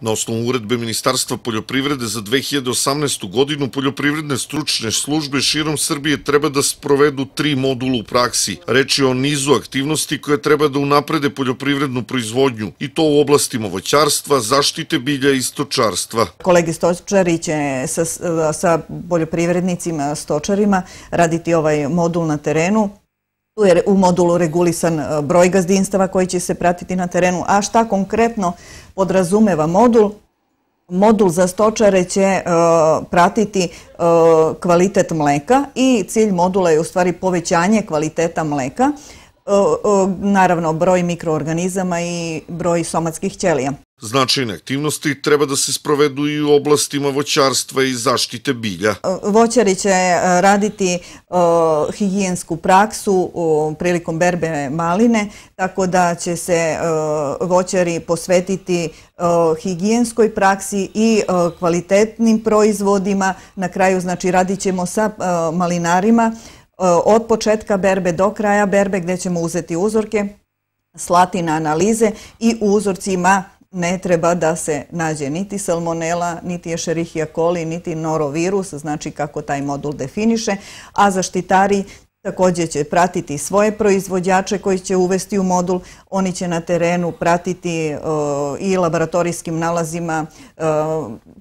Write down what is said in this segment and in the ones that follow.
Na osnovu uredbe Ministarstva poljoprivrede za 2018. godinu poljoprivredne stručne službe širom Srbije treba da sprovedu tri modulu u praksi. Reč je o nizu aktivnosti koje treba da unaprede poljoprivrednu proizvodnju i to u oblasti movoćarstva, zaštite bilja i stočarstva. Kolege stočari će sa poljoprivrednicima, stočarima raditi ovaj modul na terenu. Tu je u modulu regulisan e, broj gazdinstava koji će se pratiti na terenu. A šta konkretno podrazumeva modul? Modul za stočare će e, pratiti e, kvalitet mleka i cilj modula je u stvari povećanje kvaliteta mleka naravno broj mikroorganizama i broj somatskih ćelija. Značajne aktivnosti treba da se sprovedu i u oblastima voćarstva i zaštite bilja. Voćari će e, raditi higijensku praksu prilikom berbe maline, tako da će se voćari posvetiti higijenskoj praksi i kvalitetnim proizvodima. Na kraju znači, radit ćemo sa malinarima Eh, od početka berbe do kraja berbe gdje ćemo uzeti uzorke, slati na analize i u uzorcima ne treba da se nađe niti salmonela, niti ešerihija coli, niti norovirus, znači kako taj modul definiše, a zaštitari također će pratiti svoje proizvođače koji će uvesti u modul, oni će na terenu pratiti eh, i laboratorijskim nalazima eh,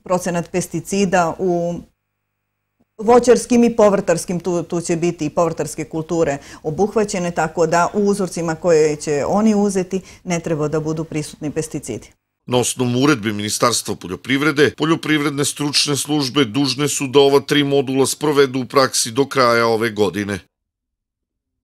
procenat pesticida u modulu, voćarskim i povrtarskim, tu će biti i povrtarske kulture obuhvaćene, tako da u uzorcima koje će oni uzeti ne treba da budu prisutni pesticidi. Na osnovu uredbe Ministarstva poljoprivrede, poljoprivredne stručne službe dužne su da ova tri modula sprovedu u praksi do kraja ove godine.